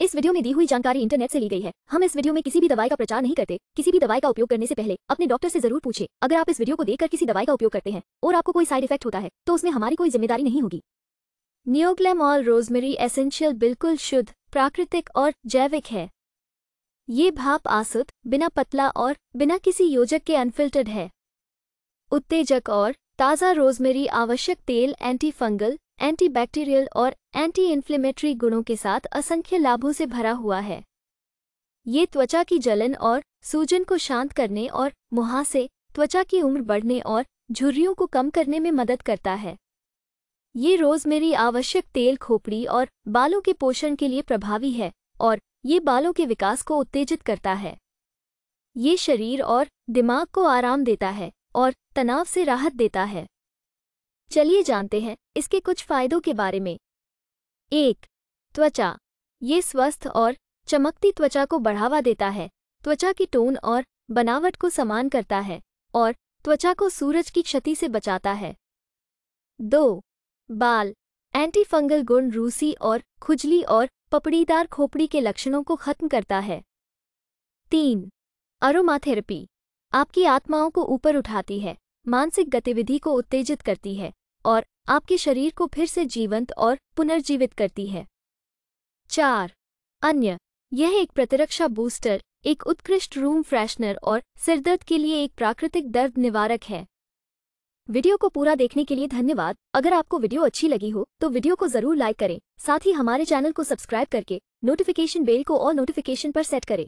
इस वीडियो में दी हुई जानकारी इंटरनेट से ली गई है हम इस वीडियो में किसी भी दवाई का प्रचार नहीं करते किसी भी दवाई का उपयोग करने से पहले अपने डॉक्टर से जरूर पूछे अगर आप इस वीडियो को देखकर किसी दवाई का उपयोग करते हैं और आपको कोई साइड इफेक्ट होता है तो उसमें हमारी कोई जिम्मेदारी नहीं होगी नियोग्लैम ऑल रोजमेरी एसेंशियल बिल्कुल शुद्ध प्राकृतिक और जैविक है ये भाप आसुत बिना पतला और बिना किसी योजक के अनफिल्टर्ड है उत्तेजक और ताज़ा रोजमेरी आवश्यक तेल एंटी फंगल एंटीबैक्टीरियल और एंटी इन्फ्लेमेटरी गुणों के साथ असंख्य लाभों से भरा हुआ है ये त्वचा की जलन और सूजन को शांत करने और मुहासे त्वचा की उम्र बढ़ने और झुर्रियों को कम करने में मदद करता है ये रोजमेरी आवश्यक तेल खोपड़ी और बालों के पोषण के लिए प्रभावी है और ये बालों के विकास को उत्तेजित करता है ये शरीर और दिमाग को आराम देता है और तनाव से राहत देता है चलिए जानते हैं इसके कुछ फायदों के बारे में एक त्वचा ये स्वस्थ और चमकती त्वचा को बढ़ावा देता है त्वचा की टोन और बनावट को समान करता है और त्वचा को सूरज की क्षति से बचाता है दो बाल एंटीफंगल गुण रूसी और खुजली और पपड़ीदार खोपड़ी के लक्षणों को खत्म करता है तीन अरोमाथेरेपी आपकी आत्माओं को ऊपर उठाती है मानसिक गतिविधि को उत्तेजित करती है और आपके शरीर को फिर से जीवंत और पुनर्जीवित करती है चार अन्य यह एक प्रतिरक्षा बूस्टर एक उत्कृष्ट रूम फ्रेशनर और सिरदर्द के लिए एक प्राकृतिक दर्द निवारक है वीडियो को पूरा देखने के लिए धन्यवाद अगर आपको वीडियो अच्छी लगी हो तो वीडियो को जरूर लाइक करें साथ ही हमारे चैनल को सब्सक्राइब करके नोटिफिकेशन बेल को और नोटिफिकेशन पर सेट करें